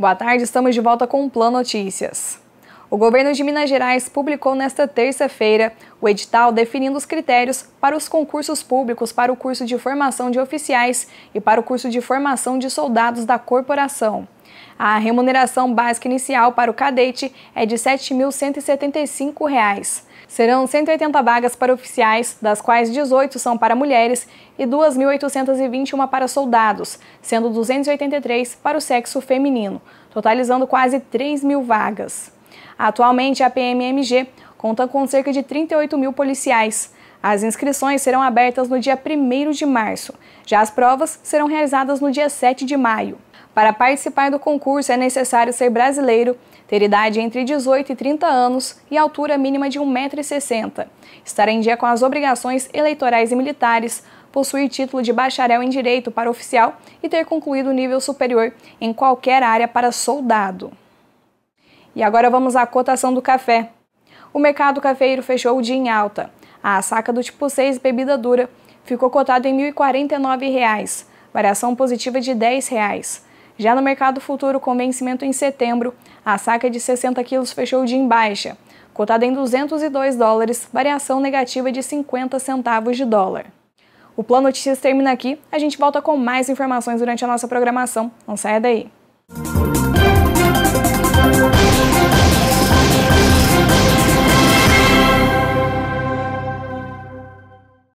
Boa tarde, estamos de volta com o Plan Notícias. O governo de Minas Gerais publicou nesta terça-feira o edital definindo os critérios para os concursos públicos para o curso de formação de oficiais e para o curso de formação de soldados da corporação. A remuneração básica inicial para o cadete é de R$ 7.175. Serão 180 vagas para oficiais, das quais 18 são para mulheres e 2.821 para soldados, sendo 283 para o sexo feminino, totalizando quase 3 mil vagas. Atualmente, a PMMG conta com cerca de 38 mil policiais. As inscrições serão abertas no dia 1 de março. Já as provas serão realizadas no dia 7 de maio. Para participar do concurso é necessário ser brasileiro, ter idade entre 18 e 30 anos e altura mínima de 1,60m, estar em dia com as obrigações eleitorais e militares, possuir título de bacharel em Direito para oficial e ter concluído o nível superior em qualquer área para soldado. E agora vamos à cotação do café. O mercado cafeiro fechou o dia em alta. A saca do tipo 6 bebida dura ficou cotada em R$ 1.049, variação positiva de R$ reais. Já no mercado futuro com vencimento em setembro, a saca de 60 quilos fechou o dia em baixa, cotada em 202 dólares, variação negativa de 50 centavos de dólar. O Plano Notícias termina aqui, a gente volta com mais informações durante a nossa programação. Não saia daí!